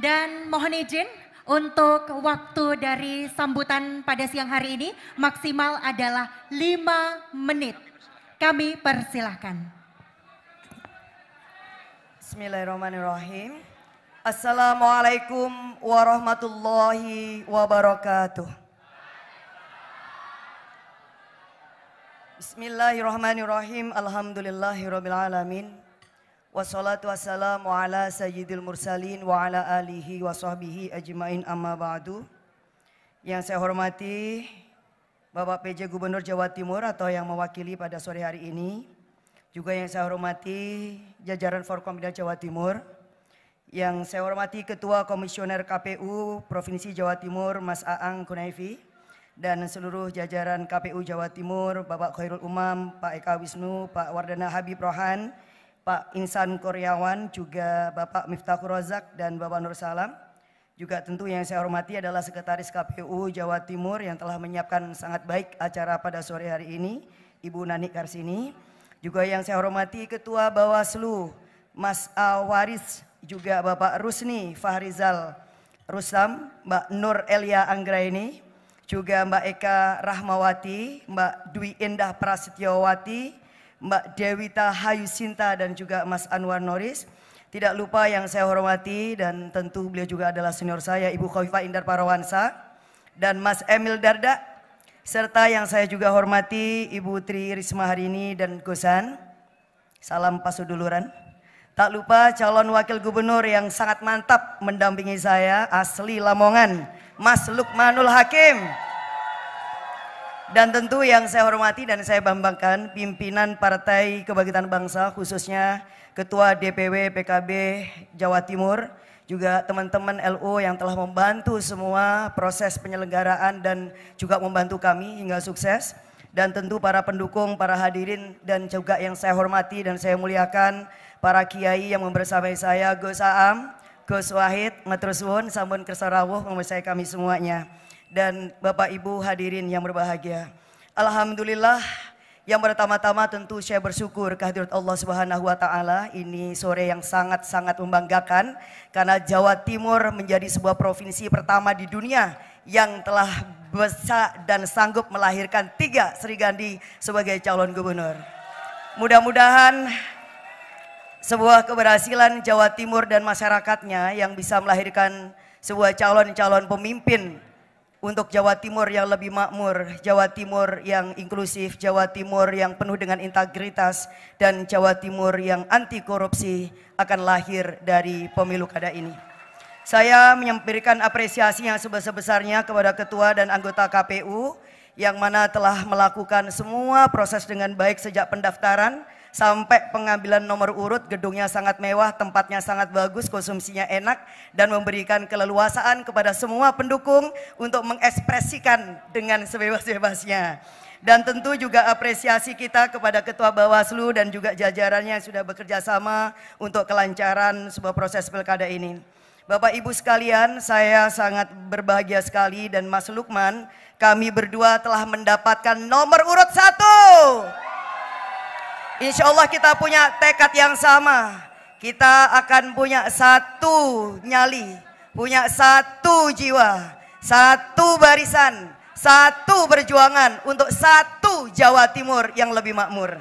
dan mohon izin untuk waktu dari sambutan pada siang hari ini maksimal adalah 5 menit. Kami persilahkan. Bismillahirrahmanirrahim. Assalamualaikum warahmatullahi wabarakatuh. Bismillahirrahmanirrahim. Alhamdulillahirrahmanirrahim. Wassalatu wassalamu ala sayyidil mursalin wa ala alihi wa sahbihi ajmain amma ba'du. Yang saya hormati Bapak PJ Gubernur Jawa Timur atau yang mewakili pada sore hari ini. Juga yang saya hormati jajaran Forkompinda Jawa Timur. Yang saya hormati Ketua Komisioner KPU Provinsi Jawa Timur Mas Aang Kunaifi dan seluruh jajaran KPU Jawa Timur, Bapak Khairul Umam, Pak Eka Wisnu, Pak Wardana Habib Rohan, Pak Insan Kuryawan, juga Bapak Miftah Rozak dan Bapak Nur Salam. Juga tentu yang saya hormati adalah Sekretaris KPU Jawa Timur yang telah menyiapkan sangat baik acara pada sore hari ini, Ibu Nani Karsini. Juga yang saya hormati Ketua Bawaslu, Mas Awaris, juga Bapak Rusni Fahrizal Rusam, Mbak Nur Elia Anggraini, juga Mbak Eka Rahmawati, Mbak Dwi Indah Prasetyowati, Mbak Dewita Hayu Sinta dan juga Mas Anwar Noris. Tidak lupa yang saya hormati dan tentu beliau juga adalah senior saya Ibu Khofifa Indar Parawansa dan Mas Emil Darda serta yang saya juga hormati Ibu Tri Risma hari ini dan Gosan. Salam pasuduluran. Tak lupa calon wakil gubernur yang sangat mantap mendampingi saya asli Lamongan, Mas Lukmanul Hakim. Dan tentu yang saya hormati dan saya bambangkan pimpinan Partai Kebangkitan Bangsa khususnya Ketua DPW PKB Jawa Timur, juga teman-teman LO yang telah membantu semua proses penyelenggaraan dan juga membantu kami hingga sukses. Dan tentu para pendukung, para hadirin dan juga yang saya hormati dan saya muliakan para kiai yang membersamai saya Gus Aam, Gus Wahid, Matrusun, Sambun Kersarawuh membersamai kami semuanya dan Bapak Ibu hadirin yang berbahagia. Alhamdulillah yang pertama-tama tentu saya bersyukur kehadirat Allah Subhanahu wa taala ini sore yang sangat-sangat membanggakan karena Jawa Timur menjadi sebuah provinsi pertama di dunia yang telah besar dan sanggup melahirkan tiga Sri Gandhi sebagai calon gubernur. Mudah-mudahan sebuah keberhasilan Jawa Timur dan masyarakatnya yang bisa melahirkan sebuah calon-calon pemimpin untuk Jawa Timur yang lebih makmur, Jawa Timur yang inklusif, Jawa Timur yang penuh dengan integritas, dan Jawa Timur yang anti korupsi akan lahir dari pemilu kada ini. Saya menyampaikan apresiasi yang sebesar-besarnya kepada Ketua dan anggota KPU yang mana telah melakukan semua proses dengan baik sejak pendaftaran, sampai pengambilan nomor urut, gedungnya sangat mewah, tempatnya sangat bagus, konsumsinya enak, dan memberikan keleluasaan kepada semua pendukung untuk mengekspresikan dengan sebebas-bebasnya. Dan tentu juga apresiasi kita kepada Ketua Bawaslu dan juga jajarannya yang sudah bekerja sama untuk kelancaran sebuah proses pilkada ini. Bapak Ibu sekalian, saya sangat berbahagia sekali dan Mas Lukman, kami berdua telah mendapatkan nomor urut satu. Insya Allah kita punya tekad yang sama. Kita akan punya satu nyali, punya satu jiwa, satu barisan, satu perjuangan untuk satu Jawa Timur yang lebih makmur.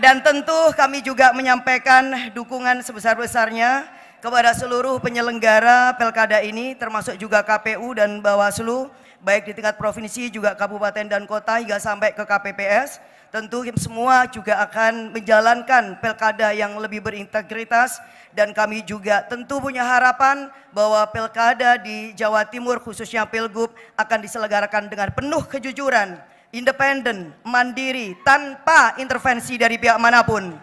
Dan tentu kami juga menyampaikan dukungan sebesar-besarnya kepada seluruh penyelenggara pelkada ini termasuk juga KPU dan Bawaslu baik di tingkat provinsi juga kabupaten dan kota hingga sampai ke KPPS. Tentu semua juga akan menjalankan pilkada yang lebih berintegritas dan kami juga tentu punya harapan bahwa pilkada di Jawa Timur khususnya Pilgub akan diselenggarakan dengan penuh kejujuran, independen, mandiri, tanpa intervensi dari pihak manapun.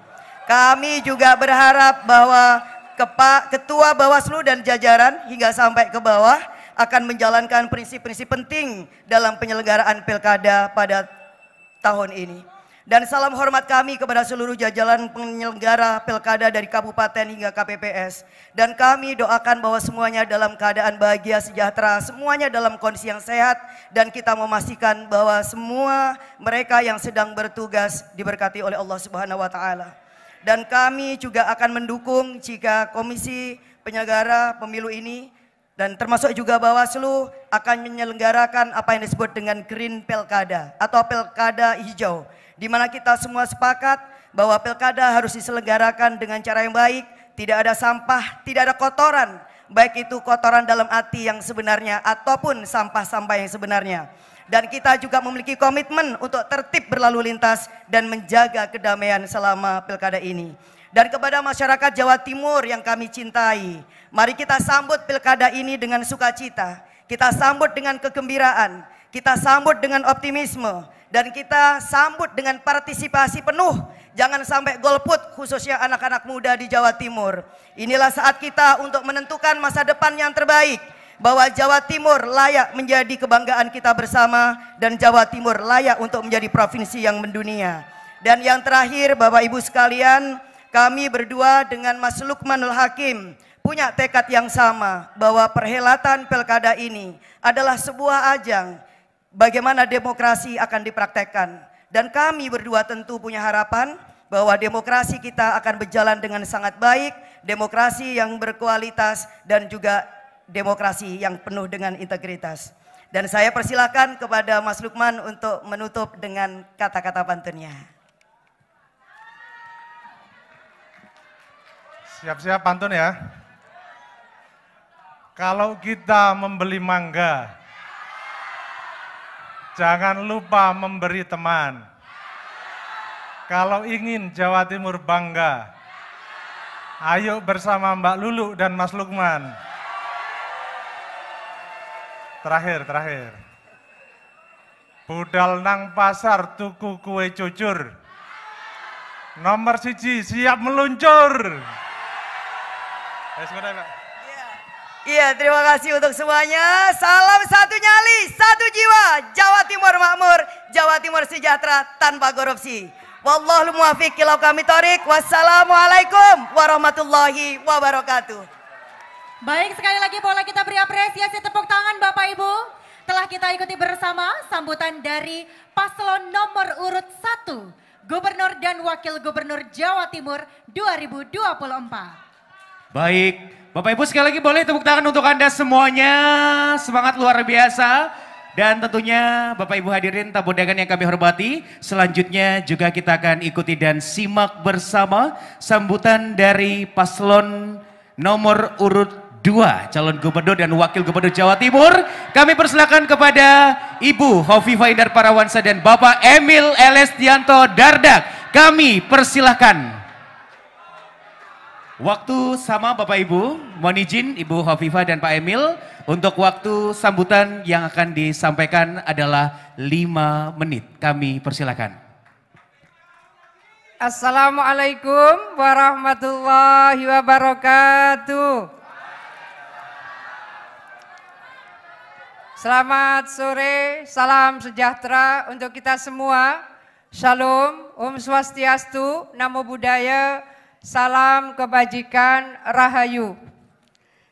Kami juga berharap bahwa Ketua Bawaslu dan jajaran hingga sampai ke bawah akan menjalankan prinsip-prinsip penting dalam penyelenggaraan pilkada pada tahun ini. Dan salam hormat kami kepada seluruh jajaran penyelenggara pilkada dari kabupaten hingga KPPS. Dan kami doakan bahwa semuanya dalam keadaan bahagia, sejahtera, semuanya dalam kondisi yang sehat. Dan kita memastikan bahwa semua mereka yang sedang bertugas diberkati oleh Allah Subhanahu Wa Taala. Dan kami juga akan mendukung jika komisi penyelenggara pemilu ini dan termasuk juga Bawaslu akan menyelenggarakan apa yang disebut dengan Green Pelkada atau Pelkada Hijau. Di mana kita semua sepakat bahwa Pelkada harus diselenggarakan dengan cara yang baik, tidak ada sampah, tidak ada kotoran. Baik itu kotoran dalam hati yang sebenarnya ataupun sampah-sampah yang sebenarnya dan kita juga memiliki komitmen untuk tertib berlalu lintas dan menjaga kedamaian selama Pelkada ini dan kepada masyarakat Jawa Timur yang kami cintai. Mari kita sambut pilkada ini dengan sukacita, kita sambut dengan kegembiraan, kita sambut dengan optimisme, dan kita sambut dengan partisipasi penuh. Jangan sampai golput khususnya anak-anak muda di Jawa Timur. Inilah saat kita untuk menentukan masa depan yang terbaik bahwa Jawa Timur layak menjadi kebanggaan kita bersama dan Jawa Timur layak untuk menjadi provinsi yang mendunia. Dan yang terakhir Bapak Ibu sekalian, kami berdua dengan Mas Lukmanul Hakim punya tekad yang sama bahwa perhelatan pilkada ini adalah sebuah ajang bagaimana demokrasi akan dipraktekkan. Dan kami berdua tentu punya harapan bahwa demokrasi kita akan berjalan dengan sangat baik, demokrasi yang berkualitas dan juga demokrasi yang penuh dengan integritas. Dan saya persilahkan kepada Mas Lukman untuk menutup dengan kata-kata pantunnya. Siap-siap pantun ya. Kalau kita membeli mangga, jangan lupa memberi teman. Kalau ingin Jawa Timur bangga, ayo bersama Mbak Lulu dan Mas Lukman. Terakhir, terakhir. Budal nang pasar tuku kue cucur. Nomor siji siap meluncur. Eh, iya. iya, terima kasih untuk semuanya. Salam satu nyali, satu jiwa. Jawa Timur makmur, Jawa Timur sejahtera tanpa korupsi. Wallahu muwafiq ila kami torik. Wassalamualaikum warahmatullahi wabarakatuh. Baik, sekali lagi boleh kita beri apresiasi tepuk tangan Bapak Ibu. Telah kita ikuti bersama sambutan dari paslon nomor urut 1, Gubernur dan Wakil Gubernur Jawa Timur 2024. Baik, Bapak Ibu sekali lagi boleh tepuk tangan untuk Anda semuanya. Semangat luar biasa. Dan tentunya Bapak Ibu hadirin tamu dagang yang kami hormati. Selanjutnya juga kita akan ikuti dan simak bersama sambutan dari paslon nomor urut dua calon gubernur dan wakil gubernur Jawa Timur. Kami persilakan kepada Ibu Hovifa Indar Parawansa dan Bapak Emil Elestianto Dardak. Kami persilahkan. Waktu sama Bapak Ibu, mohon izin Ibu Hafifa dan Pak Emil untuk waktu sambutan yang akan disampaikan adalah 5 menit. Kami persilakan. Assalamualaikum warahmatullahi wabarakatuh. Selamat sore, salam sejahtera untuk kita semua. Shalom, Om Swastiastu, Namo Buddhaya, Salam kebajikan Rahayu.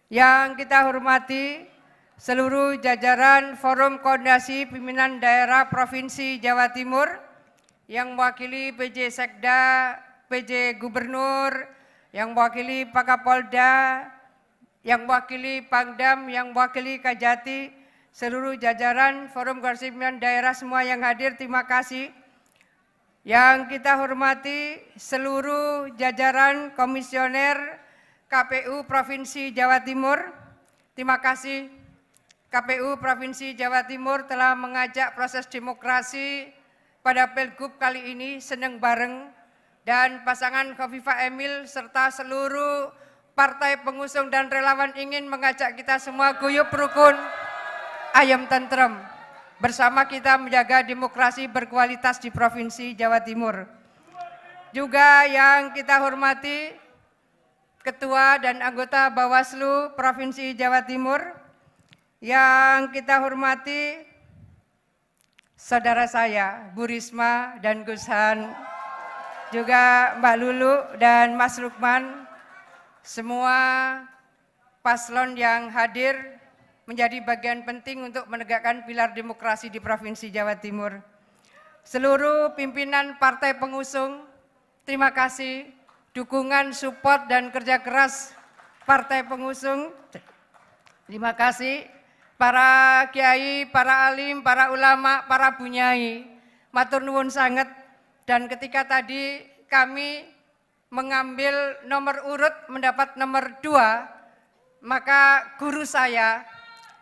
Yang kita hormati seluruh jajaran Forum Koordinasi Pimpinan Daerah Provinsi Jawa Timur yang mewakili PJ Sekda, PJ Gubernur, yang mewakili Pak Kapolda, yang mewakili Pangdam, yang mewakili Kajati, seluruh jajaran Forum Koordinasi Pimpinan Daerah semua yang hadir, terima kasih yang kita hormati seluruh jajaran komisioner KPU Provinsi Jawa Timur, terima kasih KPU Provinsi Jawa Timur telah mengajak proses demokrasi pada Pilgub kali ini seneng bareng dan pasangan Kofifa Emil serta seluruh partai pengusung dan relawan ingin mengajak kita semua guyup rukun ayam tentrem. Bersama kita menjaga demokrasi berkualitas di Provinsi Jawa Timur. Juga yang kita hormati Ketua dan anggota Bawaslu Provinsi Jawa Timur, yang kita hormati saudara saya Bu Risma dan Gus Han, juga Mbak Lulu dan Mas Lukman, semua paslon yang hadir menjadi bagian penting untuk menegakkan pilar demokrasi di Provinsi Jawa Timur. Seluruh pimpinan partai pengusung, terima kasih dukungan, support, dan kerja keras partai pengusung. Terima kasih para kiai, para alim, para ulama, para bunyai. Matur nuwun sangat. Dan ketika tadi kami mengambil nomor urut mendapat nomor dua, maka guru saya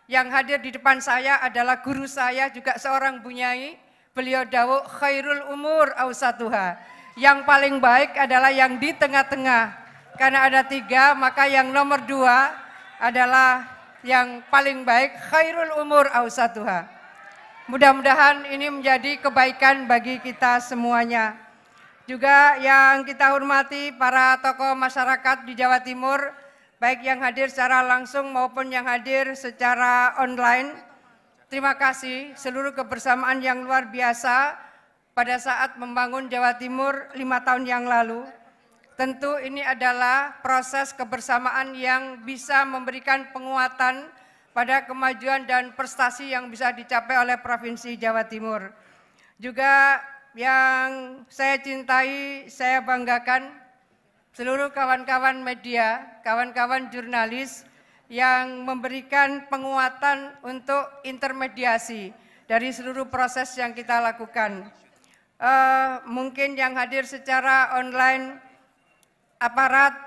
yang hadir di depan saya adalah guru saya juga seorang bunyai. Beliau dawu khairul umur ausatuha. Yang paling baik adalah yang di tengah-tengah. Karena ada tiga, maka yang nomor dua adalah yang paling baik khairul umur ausatuha. Mudah-mudahan ini menjadi kebaikan bagi kita semuanya. Juga yang kita hormati para tokoh masyarakat di Jawa Timur, baik yang hadir secara langsung maupun yang hadir secara online. Terima kasih seluruh kebersamaan yang luar biasa pada saat membangun Jawa Timur lima tahun yang lalu. Tentu ini adalah proses kebersamaan yang bisa memberikan penguatan pada kemajuan dan prestasi yang bisa dicapai oleh Provinsi Jawa Timur. Juga yang saya cintai, saya banggakan seluruh kawan-kawan media, kawan-kawan jurnalis yang memberikan penguatan untuk intermediasi dari seluruh proses yang kita lakukan. Uh, mungkin yang hadir secara online aparat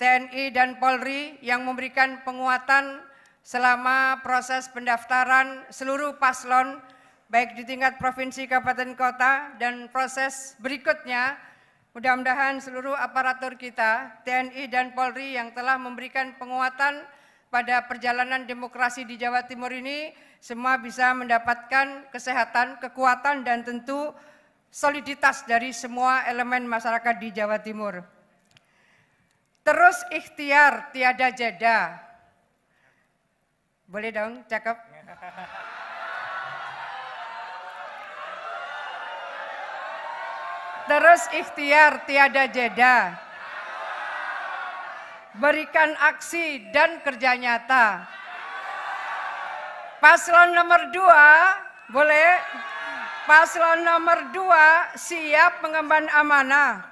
TNI dan Polri yang memberikan penguatan selama proses pendaftaran seluruh paslon baik di tingkat provinsi, kabupaten, kota dan proses berikutnya Mudah-mudahan seluruh aparatur kita, TNI dan Polri yang telah memberikan penguatan pada perjalanan demokrasi di Jawa Timur ini, semua bisa mendapatkan kesehatan, kekuatan, dan tentu soliditas dari semua elemen masyarakat di Jawa Timur. Terus ikhtiar, tiada jeda. Boleh dong, cakep. Terus ikhtiar tiada jeda. Berikan aksi dan kerja nyata. Paslon nomor dua, boleh? Paslon nomor dua siap mengemban amanah.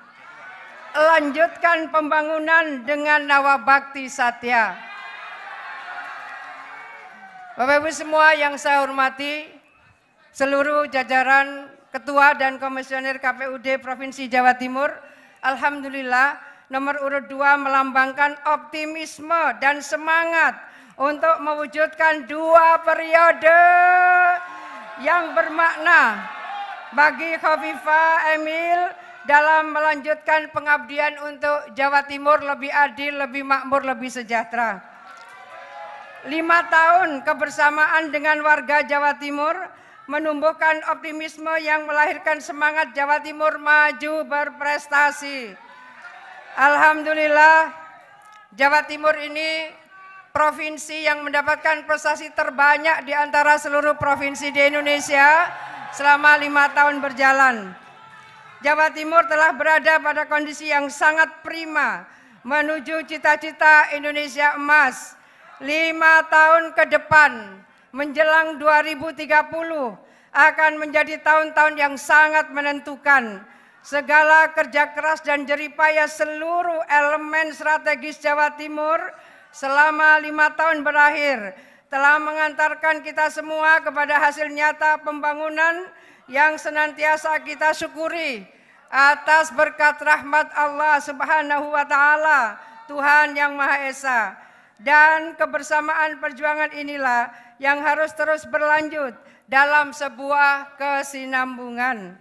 Lanjutkan pembangunan dengan nawabakti satya. Bapak Ibu semua yang saya hormati, seluruh jajaran Ketua dan Komisioner KPUD Provinsi Jawa Timur, Alhamdulillah nomor urut 2 melambangkan optimisme dan semangat untuk mewujudkan dua periode yang bermakna bagi Khofifa Emil dalam melanjutkan pengabdian untuk Jawa Timur lebih adil, lebih makmur, lebih sejahtera. Lima tahun kebersamaan dengan warga Jawa Timur menumbuhkan optimisme yang melahirkan semangat Jawa Timur maju berprestasi. Alhamdulillah Jawa Timur ini provinsi yang mendapatkan prestasi terbanyak di antara seluruh provinsi di Indonesia selama lima tahun berjalan. Jawa Timur telah berada pada kondisi yang sangat prima menuju cita-cita Indonesia emas. Lima tahun ke depan, menjelang 2030 akan menjadi tahun-tahun yang sangat menentukan. Segala kerja keras dan jeripaya seluruh elemen strategis Jawa Timur selama lima tahun berakhir telah mengantarkan kita semua kepada hasil nyata pembangunan yang senantiasa kita syukuri atas berkat rahmat Allah Subhanahu wa taala, Tuhan yang Maha Esa dan kebersamaan perjuangan inilah yang harus terus berlanjut dalam sebuah kesinambungan.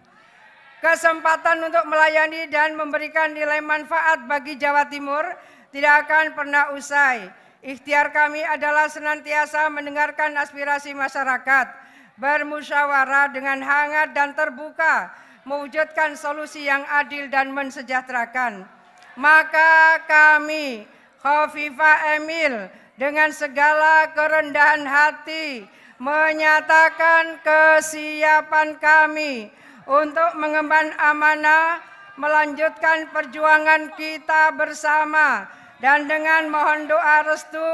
Kesempatan untuk melayani dan memberikan nilai manfaat bagi Jawa Timur tidak akan pernah usai. Ikhtiar kami adalah senantiasa mendengarkan aspirasi masyarakat, bermusyawarah dengan hangat dan terbuka, mewujudkan solusi yang adil dan mensejahterakan. Maka kami Hovifa Emil dengan segala kerendahan hati menyatakan kesiapan kami untuk mengemban amanah melanjutkan perjuangan kita bersama dan dengan mohon doa restu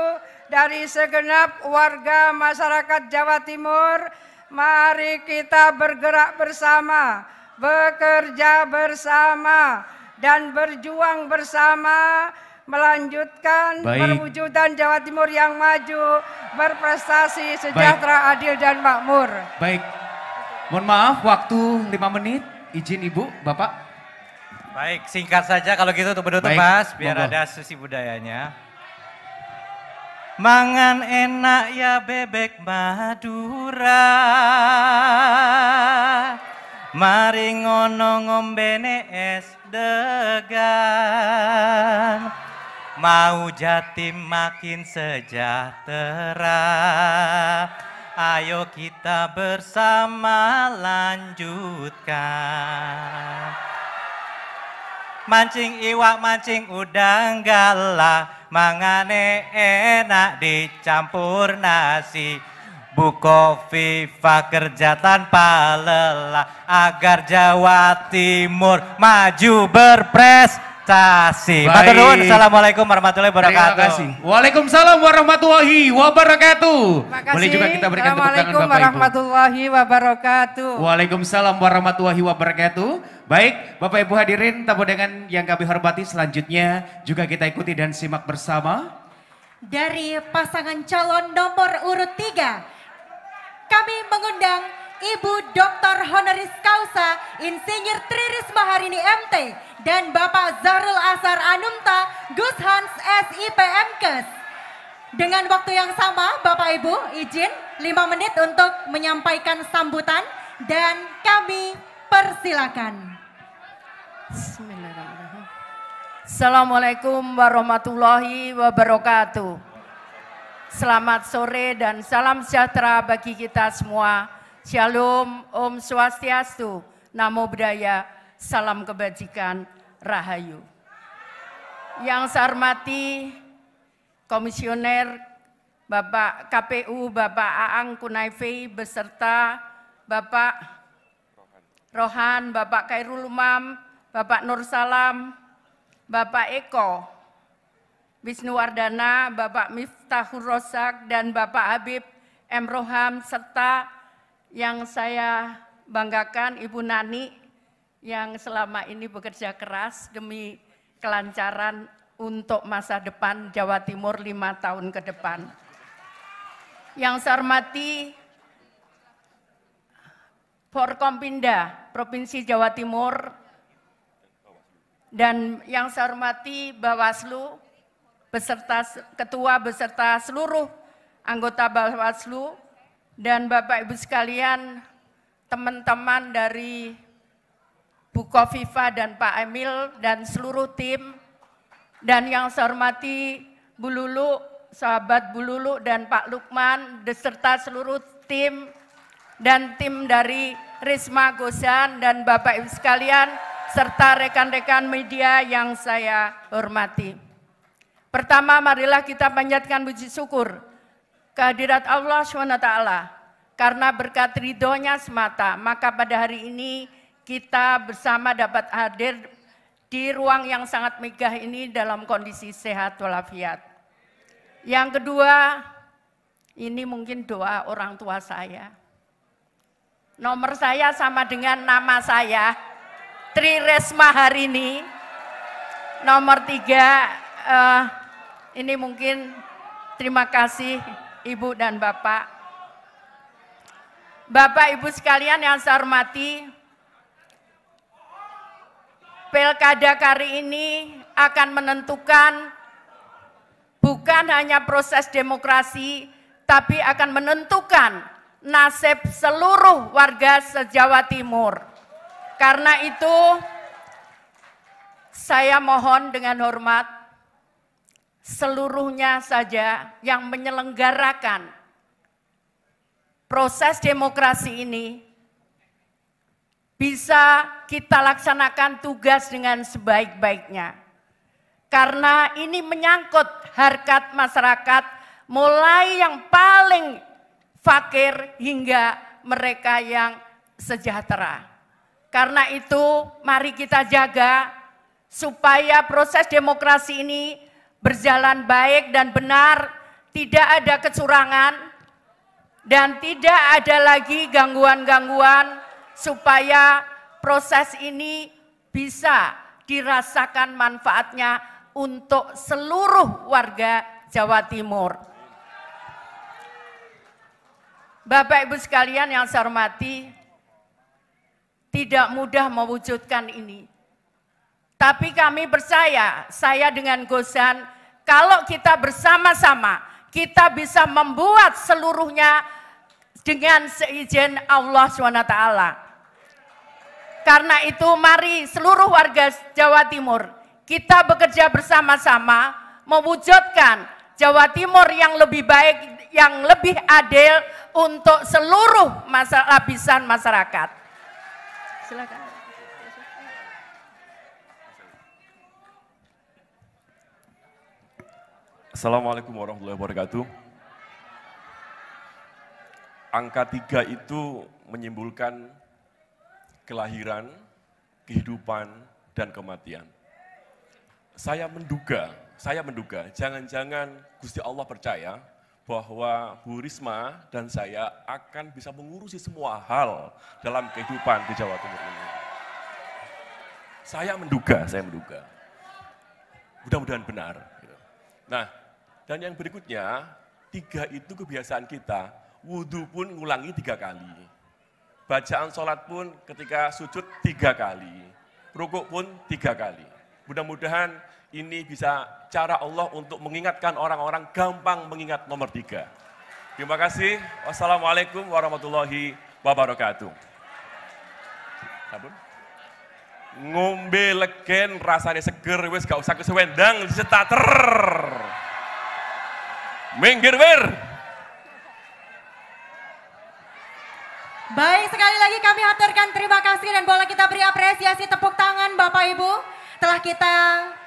dari segenap warga masyarakat Jawa Timur mari kita bergerak bersama bekerja bersama dan berjuang bersama melanjutkan Baik. perwujudan Jawa Timur yang maju, berprestasi, sejahtera, Baik. adil dan makmur. Baik. Mohon maaf waktu 5 menit, izin Ibu, Bapak. Baik, singkat saja kalau gitu untuk penutup Mas, biar ada sesi budayanya. Mangan enak ya bebek Madura. Mari ngono ngombene es degan. Mau jatim makin sejahtera Ayo kita bersama lanjutkan Mancing iwak mancing udang galah Mangane enak dicampur nasi Buko Viva kerja tanpa lelah Agar Jawa Timur maju berpres kasih. Matur nuwun. Assalamualaikum warahmatullahi wabarakatuh. Terima Waalaikumsalam warahmatullahi wabarakatuh. Makasih. Boleh juga kita berikan tepuk tangan Bapak warahmatullahi wabarakatuh. Waalaikumsalam warahmatullahi wabarakatuh. Baik, Bapak Ibu hadirin tamu dengan yang kami hormati selanjutnya juga kita ikuti dan simak bersama dari pasangan calon nomor urut 3 kami mengundang Ibu Dr. Honoris Causa Insinyur Triris Maharini MT dan Bapak Zahrul Asar Anumta Gus Hans SIPMKes. Dengan waktu yang sama Bapak Ibu izin 5 menit untuk menyampaikan sambutan dan kami persilakan. Bismillahirrahmanirrahim. Assalamualaikum warahmatullahi wabarakatuh. Selamat sore dan salam sejahtera bagi kita semua Shalom, Om Swastiastu, Namo Buddhaya, Salam Kebajikan, Rahayu. Yang saya hormati Komisioner Bapak KPU, Bapak Aang Kunaifi, beserta Bapak Rohan, Bapak Kairul Umam, Bapak Nur Salam, Bapak Eko, Wisnu Wardana, Bapak Miftahur Rosak, dan Bapak Habib M. Roham, serta yang saya banggakan Ibu Nani yang selama ini bekerja keras demi kelancaran untuk masa depan Jawa Timur lima tahun ke depan. Yang saya hormati Forkompinda Provinsi Jawa Timur dan yang saya hormati Bawaslu beserta ketua beserta seluruh anggota Bawaslu dan Bapak Ibu sekalian, teman-teman dari Bukoviva dan Pak Emil dan seluruh tim, dan yang saya hormati Bu Lulu, sahabat Bu Lulu dan Pak Lukman, beserta seluruh tim dan tim dari Risma Gosan dan Bapak Ibu sekalian, serta rekan-rekan media yang saya hormati. Pertama, marilah kita panjatkan puji syukur kehadirat Allah SWT. Karena berkat ridhonya semata, maka pada hari ini kita bersama dapat hadir di ruang yang sangat megah ini dalam kondisi sehat walafiat. Yang kedua, ini mungkin doa orang tua saya. Nomor saya sama dengan nama saya, Tri Resma Hari ini. Nomor tiga, uh, ini mungkin terima kasih Ibu dan Bapak. Bapak Ibu sekalian yang saya hormati, Pilkada kali ini akan menentukan bukan hanya proses demokrasi, tapi akan menentukan nasib seluruh warga seJawa Timur. Karena itu, saya mohon dengan hormat seluruhnya saja yang menyelenggarakan proses demokrasi ini bisa kita laksanakan tugas dengan sebaik-baiknya. Karena ini menyangkut harkat masyarakat mulai yang paling fakir hingga mereka yang sejahtera. Karena itu mari kita jaga supaya proses demokrasi ini berjalan baik dan benar, tidak ada kecurangan, dan tidak ada lagi gangguan-gangguan supaya proses ini bisa dirasakan manfaatnya untuk seluruh warga Jawa Timur. Bapak Ibu sekalian yang saya hormati, tidak mudah mewujudkan ini. Tapi kami percaya, saya dengan Gosan kalau kita bersama-sama, kita bisa membuat seluruhnya dengan seizin Allah SWT. Karena itu mari seluruh warga Jawa Timur, kita bekerja bersama-sama mewujudkan Jawa Timur yang lebih baik, yang lebih adil untuk seluruh masa, lapisan masyarakat. Silakan. Assalamualaikum warahmatullahi wabarakatuh. Angka tiga itu menyimpulkan kelahiran, kehidupan, dan kematian. Saya menduga, saya menduga, jangan-jangan Gusti Allah percaya bahwa Bu Risma dan saya akan bisa mengurusi semua hal dalam kehidupan di Jawa Timur ini. Saya menduga, saya menduga. Mudah-mudahan benar. Gitu. Nah, dan yang berikutnya, tiga itu kebiasaan kita. Wudhu pun ngulangi tiga kali. Bacaan sholat pun ketika sujud tiga kali. Rukuk pun tiga kali. Mudah-mudahan ini bisa cara Allah untuk mengingatkan orang-orang gampang mengingat nomor tiga. Terima kasih. Wassalamualaikum warahmatullahi wabarakatuh. Sabun ngombe legen rasanya seger wes gak usah kesewendang setater Minggir wir. Baik, sekali lagi kami haturkan terima kasih dan boleh kita beri apresiasi tepuk tangan Bapak Ibu telah kita